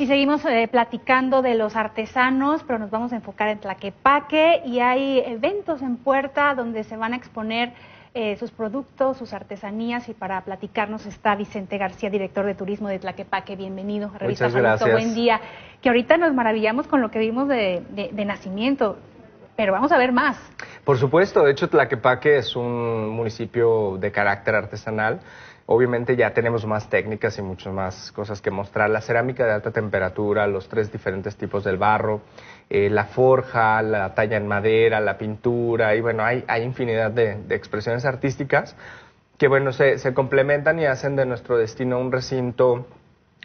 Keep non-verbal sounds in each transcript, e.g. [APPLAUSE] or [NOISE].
Y seguimos eh, platicando de los artesanos, pero nos vamos a enfocar en Tlaquepaque y hay eventos en puerta donde se van a exponer eh, sus productos, sus artesanías y para platicarnos está Vicente García, director de turismo de Tlaquepaque. Bienvenido Muchas Buen día. Que ahorita nos maravillamos con lo que vimos de, de, de nacimiento pero vamos a ver más. Por supuesto, de hecho Tlaquepaque es un municipio de carácter artesanal. Obviamente ya tenemos más técnicas y muchas más cosas que mostrar. La cerámica de alta temperatura, los tres diferentes tipos del barro, eh, la forja, la talla en madera, la pintura, y bueno, hay, infinidad de, expresiones artísticas que bueno, se, complementan y hacen de nuestro destino un recinto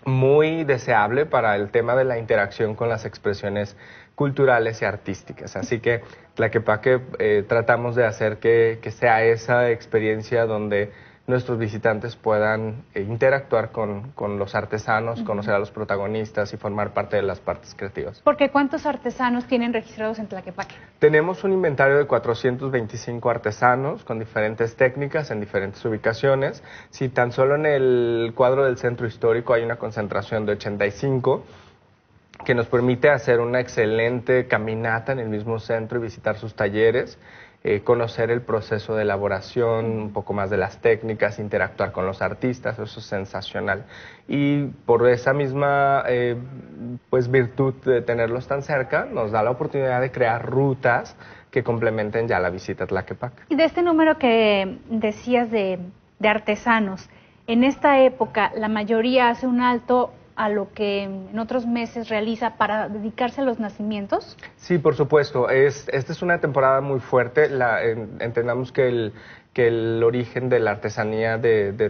muy deseable para el tema de la interacción con las expresiones culturales y artísticas. Así que Tlaquepaque eh, tratamos de hacer que sea esa experiencia donde nuestros visitantes puedan eh, interactuar con, los artesanos, conocer a los protagonistas y formar parte de las partes creativas. Porque ¿cuántos artesanos tienen registrados en Tlaquepaque? Tenemos un inventario de 425 artesanos con diferentes técnicas en diferentes ubicaciones. Si tan solo en el cuadro del centro histórico hay una concentración de 85, que nos permite hacer una excelente caminata en el mismo centro y visitar sus talleres. Eh, conocer el proceso de elaboración, un poco más de las técnicas, interactuar con los artistas, eso es sensacional. Y por esa misma eh, pues virtud de tenerlos tan cerca, nos da la oportunidad de crear rutas que complementen ya la visita a Tlaquepac. Y de este número que decías de, de artesanos, en esta época la mayoría hace un alto a lo que en otros meses realiza para dedicarse a los nacimientos? Sí, por supuesto. esta es una temporada muy fuerte. entendamos que el, origen de la artesanía de, de,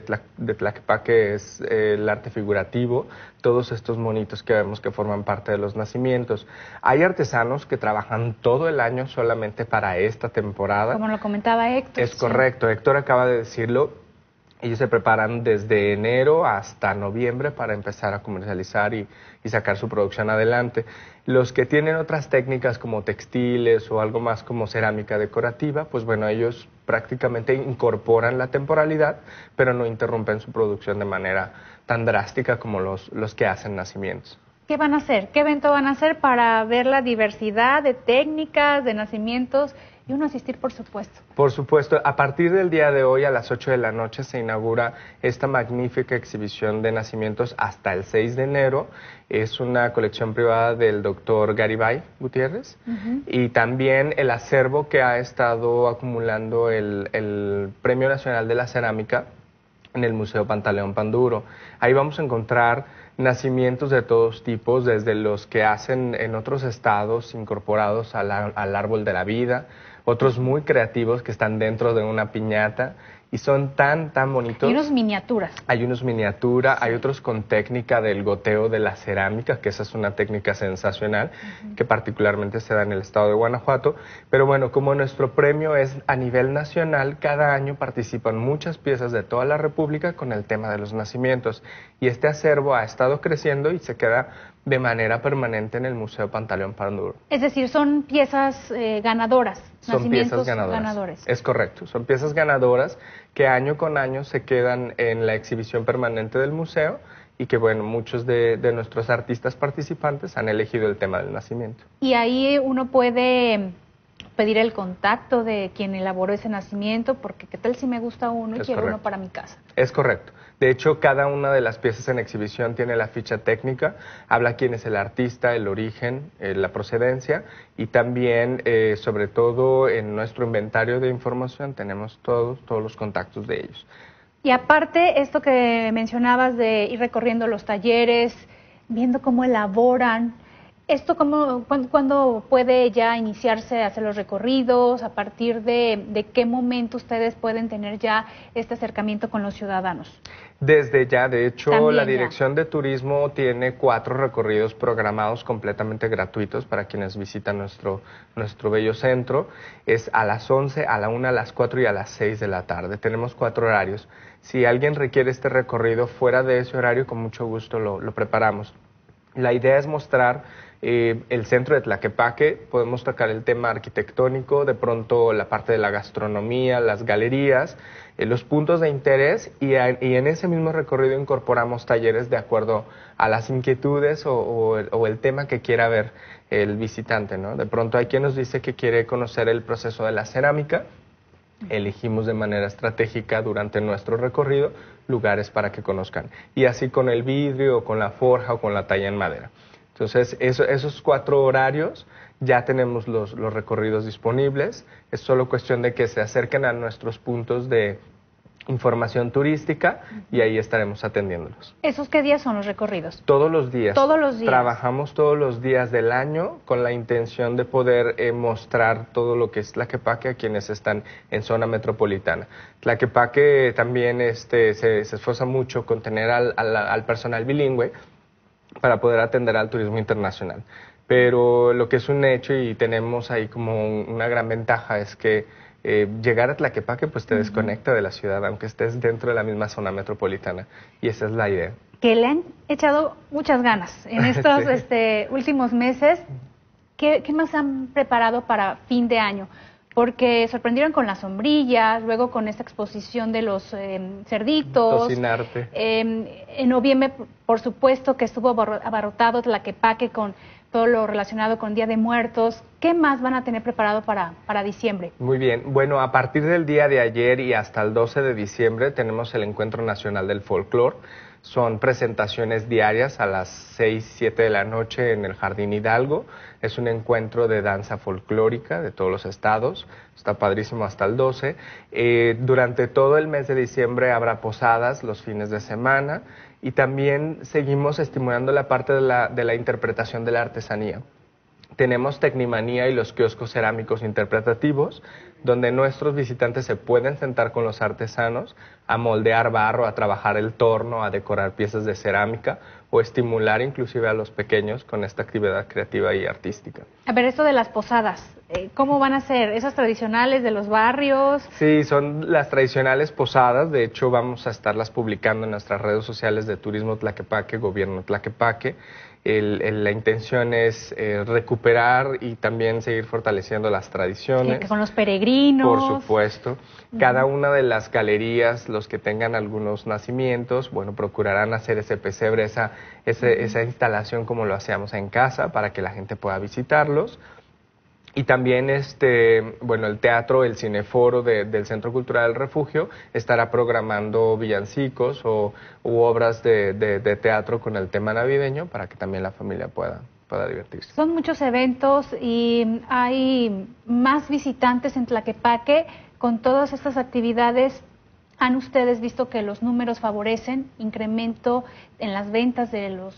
Tlaquepaque es eh, el arte figurativo, todos estos monitos que vemos que forman parte de los nacimientos. Hay artesanos que trabajan todo el año solamente para esta temporada. Como lo comentaba Héctor. Es correcto, Héctor acaba de decirlo, ellos se preparan desde enero hasta noviembre para empezar a comercializar y, y, sacar su producción adelante. Los que tienen otras técnicas como textiles o algo más como cerámica decorativa, pues bueno, ellos prácticamente incorporan la temporalidad, pero no interrumpen su producción de manera tan drástica como los, los que hacen nacimientos. ¿Qué van a hacer? ¿Qué evento van a hacer para ver la diversidad de técnicas, de nacimientos y uno asistir, por supuesto. Por supuesto, a partir del día de hoy a las 8 de la noche se inaugura esta magnífica exhibición de nacimientos hasta el 6 de enero. Es una colección privada del doctor Garibay Gutiérrez y también el acervo que ha estado acumulando el, Premio Nacional de la Cerámica en el Museo Pantaleón Panduro. Ahí vamos a encontrar nacimientos de todos tipos, desde los que hacen en otros estados incorporados al, al árbol de la vida, otros muy creativos que están dentro de una piñata y son tan, tan bonitos. Hay unos miniaturas. Hay unos miniatura, hay otros con técnica del goteo de la cerámica, que esa es una técnica sensacional, que particularmente se da en el estado de Guanajuato. Pero bueno, como nuestro premio es a nivel nacional, cada año participan muchas piezas de toda la República con el tema de los nacimientos. Y este acervo ha estado creciendo y se queda de manera permanente en el Museo Pantaleón Panduro. Es decir, son piezas eh, ganadoras. Son piezas ganadoras. Es correcto, son piezas ganadoras que año con año se quedan en la exhibición permanente del museo y que bueno, muchos de, nuestros artistas participantes han elegido el tema del nacimiento. Y ahí uno puede em, pedir el contacto de quien elaboró ese nacimiento, porque qué tal si me gusta uno y quiero uno para mi casa. Es correcto. De hecho, cada una de las piezas en exhibición tiene la ficha técnica, habla quién es el artista, el origen, eh, la procedencia y también, eh, sobre todo, en nuestro inventario de información tenemos todos, todos los contactos de ellos. Y aparte, esto que mencionabas de ir recorriendo los talleres, viendo cómo elaboran, ¿Esto cuándo, puede ya iniciarse a hacer los recorridos? ¿A partir de, qué momento ustedes pueden tener ya este acercamiento con los ciudadanos? Desde ya, de hecho, la Dirección de Turismo tiene cuatro recorridos programados completamente gratuitos para quienes visitan nuestro, nuestro bello centro. Es a las 11, a la 1, a las 4 y a las 6 de la tarde. Tenemos cuatro horarios. Si alguien requiere este recorrido fuera de ese horario, con mucho gusto lo preparamos. La idea es mostrar eh, el centro de Tlaquepaque, podemos tocar el tema arquitectónico, de pronto la parte de la gastronomía, las galerías, eh, los puntos de interés y, en ese mismo recorrido incorporamos talleres de acuerdo a las inquietudes o, el, o el tema que quiera ver el visitante. ¿no? De pronto hay quien nos dice que quiere conocer el proceso de la cerámica, elegimos de manera estratégica durante nuestro recorrido lugares para que conozcan. Y así con el vidrio, con la forja o con la talla en madera. Entonces, esos cuatro horarios ya tenemos los, los recorridos disponibles. Es solo cuestión de que se acerquen a nuestros puntos de información turística y ahí estaremos atendiéndolos. ¿Esos qué días son los recorridos? Todos los días. Todos los días. Trabajamos todos los días del año con la intención de poder eh, mostrar todo lo que es la Quepaque a quienes están en zona metropolitana. La Quepaque también este, se, esfuerza mucho con tener al personal bilingüe para poder atender al turismo internacional. Pero lo que es un hecho y tenemos ahí como una gran ventaja es que eh, llegar a Tlaquepaque pues te desconecta de la ciudad, aunque estés dentro de la misma zona metropolitana. Y esa es la idea. Que le han echado muchas ganas en [LAUGHS] estos este, últimos meses. ¿Qué, más han preparado para fin de año? Porque sorprendieron con las sombrillas, luego con esta exposición de los em, cerditos. Cocinarte. Em, en noviembre, por supuesto, que estuvo abarrotado Tlaquepaque con todo lo relacionado con Día de Muertos. ¿Qué más van a tener preparado para, para diciembre? Muy bien, bueno, a partir del día de ayer y hasta el 12 de diciembre tenemos el Encuentro Nacional del Folclore. Son presentaciones diarias a las 6, 7 de la noche en el Jardín Hidalgo. Es un encuentro de danza folclórica de todos los estados. Está padrísimo hasta el 12. Eh, durante todo el mes de diciembre habrá posadas los fines de semana y también seguimos estimulando la parte de la, interpretación de la artesanía. Tenemos Tecnimanía y los kioscos cerámicos interpretativos, donde nuestros visitantes se pueden sentar con los artesanos a moldear barro, a trabajar el torno, a decorar piezas de cerámica o estimular inclusive a los pequeños con esta actividad creativa y artística. A ver, esto de las posadas, eh, ¿cómo van a ser? ¿Esas tradicionales de los barrios? Sí, son las tradicionales posadas, de hecho vamos a estarlas publicando en nuestras redes sociales de Turismo Tlaquepaque, Gobierno Tlaquepaque la intención es eh, recuperar y también seguir fortaleciendo las tradiciones. con los peregrinos. Por supuesto. Cada una de las galerías, los que tengan algunos nacimientos, bueno, procurarán hacer ese pesebre, esa instalación como lo hacíamos en casa para que la gente pueda visitarlos. Y también, este, bueno, el teatro, el cineforo del Centro Cultural del Refugio estará programando villancicos o u obras de, teatro con el tema navideño para que también la familia pueda, pueda divertirse. Son muchos eventos y hay más visitantes en Tlaquepaque. Con todas estas actividades, ¿han ustedes visto que los números favorecen incremento en las ventas de los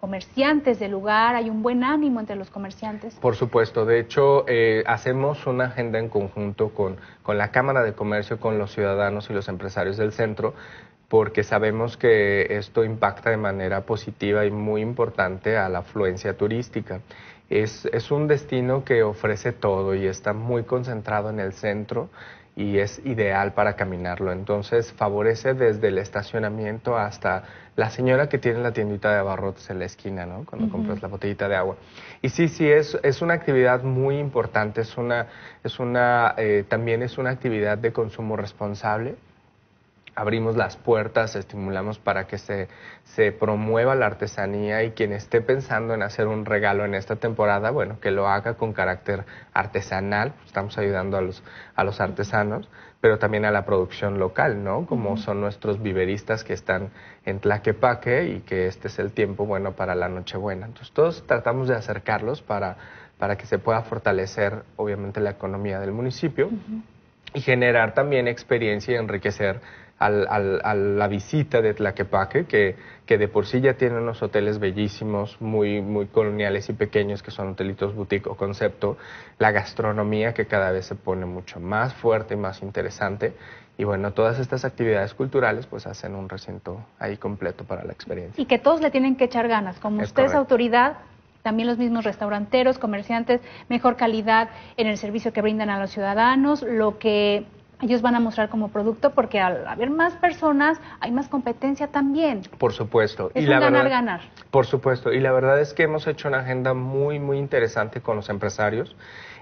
comerciantes del lugar, hay un buen ánimo entre los comerciantes. Por supuesto, de hecho eh, hacemos una agenda en conjunto con, con la Cámara de Comercio, con los ciudadanos y los empresarios del centro, porque sabemos que esto impacta de manera positiva y muy importante a la afluencia turística. Es, es un destino que ofrece todo y está muy concentrado en el centro y es ideal para caminarlo. Entonces favorece desde el estacionamiento hasta la señora que tiene la tiendita de abarrotes en la esquina, ¿no? Cuando compras la botellita de agua. Y sí, sí, es, es una actividad muy importante, es una, es una, eh, también es una actividad de consumo responsable abrimos las puertas, estimulamos para que se, se promueva la artesanía y quien esté pensando en hacer un regalo en esta temporada, bueno, que lo haga con carácter artesanal, pues estamos ayudando a los, a los artesanos, pero también a la producción local, ¿no? Como son nuestros viveristas que están en Tlaquepaque y que este es el tiempo bueno para la Nochebuena. Entonces, todos tratamos de acercarlos para, para que se pueda fortalecer, obviamente, la economía del municipio. Y generar también experiencia y enriquecer al, a la visita de Tlaquepaque, que, de por sí ya tiene unos hoteles bellísimos, muy, coloniales y pequeños, que son hotelitos boutique o concepto, la gastronomía que cada vez se pone mucho más fuerte y más interesante. Y bueno, todas estas actividades culturales pues hacen un recinto ahí completo para la experiencia. Y que todos le tienen que echar ganas, como usted es autoridad, también los mismos restauranteros, comerciantes, mejor calidad en el servicio que brindan a los ciudadanos, lo que ellos van a mostrar como producto porque al haber más personas hay más competencia también. Por supuesto. y un la ganar, verdad, ganar. Por supuesto. Y la verdad es que hemos hecho una agenda muy, muy interesante con los empresarios.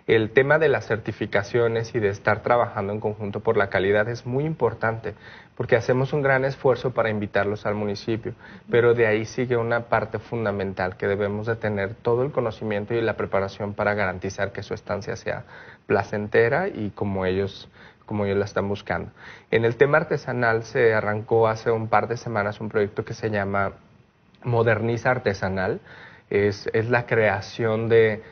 El tema de las certificaciones y de estar trabajando en conjunto por la calidad es muy importante porque hacemos un gran esfuerzo para invitarlos al municipio, pero de ahí sigue una parte fundamental que debemos de tener todo el conocimiento y la preparación para garantizar que su estancia sea placentera y como ellos como ellos la están buscando. En el tema artesanal se arrancó hace un par de semanas un proyecto que se llama Moderniza Artesanal. Es, la creación de,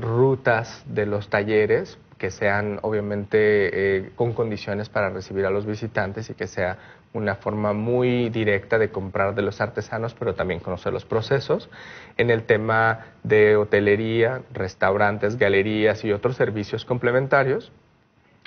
rutas de los talleres que sean obviamente eh, con condiciones para recibir a los visitantes y que sea una forma muy directa de comprar de los artesanos, pero también conocer los procesos. En el tema de hotelería, restaurantes, galerías y otros servicios complementarios,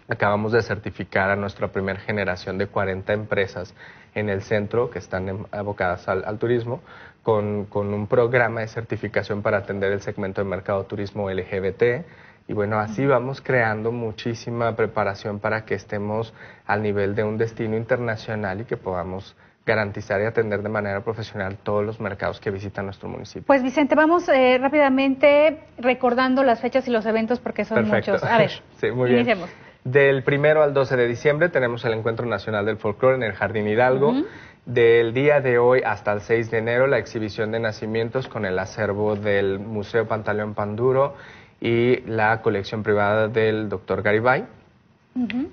Acabamos de certificar a nuestra primera generación de 40 empresas en el centro que están abocadas al, turismo con, un programa de certificación para atender el segmento de mercado turismo LGBT. Y bueno, así vamos creando muchísima preparación para que estemos al nivel de un destino internacional y que podamos garantizar y atender de manera profesional todos los mercados que visitan nuestro municipio. Pues Vicente, vamos eh, rápidamente recordando las fechas y los eventos porque son muchos. A ver, [LAUGHS] iniciemos. Del primero al 12 de diciembre tenemos el Encuentro Nacional del Folclore en el Jardín Hidalgo. Del día de hoy hasta el 6 de enero la exhibición de nacimientos con el acervo del Museo Pantaleón Panduro y la colección privada del doctor Garibay.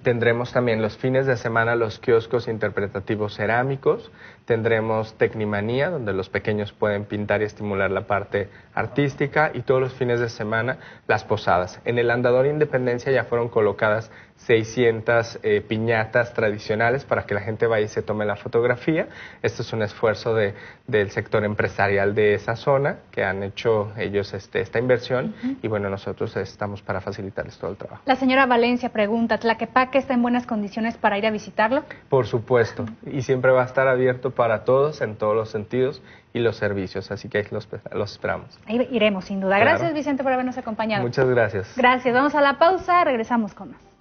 Tendremos también los fines de semana los kioscos interpretativos cerámicos, tendremos Tecnimanía, donde los pequeños pueden pintar y estimular la parte artística, y todos los fines de semana las posadas. En el Andador Independencia ya fueron colocadas 600 eh, piñatas tradicionales para que la gente vaya y se tome la fotografía. Esto es un esfuerzo del sector empresarial de esa zona que han hecho ellos este, esta inversión y bueno, nosotros estamos para facilitarles todo el trabajo. La señora Valencia pregunta, ¿Tlaquepaque está en buenas condiciones para ir a visitarlo? Por supuesto, y siempre va a estar abierto para todos en todos los sentidos y los servicios, así que los, los esperamos. Ahí iremos, sin duda. Gracias Vicente por habernos acompañado. Muchas gracias. Gracias, vamos a la pausa, regresamos con más.